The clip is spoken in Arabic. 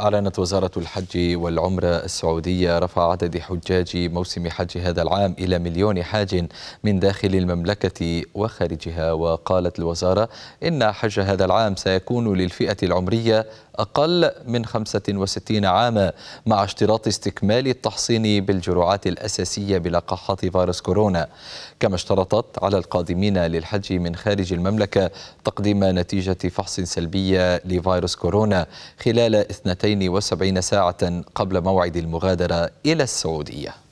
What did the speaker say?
أعلنت وزارة الحج والعمرة السعودية رفع عدد حجاج موسم حج هذا العام إلى مليون حاج من داخل المملكة وخارجها وقالت الوزارة إن حج هذا العام سيكون للفئة العمرية أقل من 65 عاما مع اشتراط استكمال التحصين بالجرعات الأساسية بلقاحات فيروس كورونا كما اشترطت على القادمين للحج من خارج المملكة تقديم نتيجة فحص سلبية لفيروس كورونا خلال اثنتين 72 ساعة قبل موعد المغادرة إلى السعودية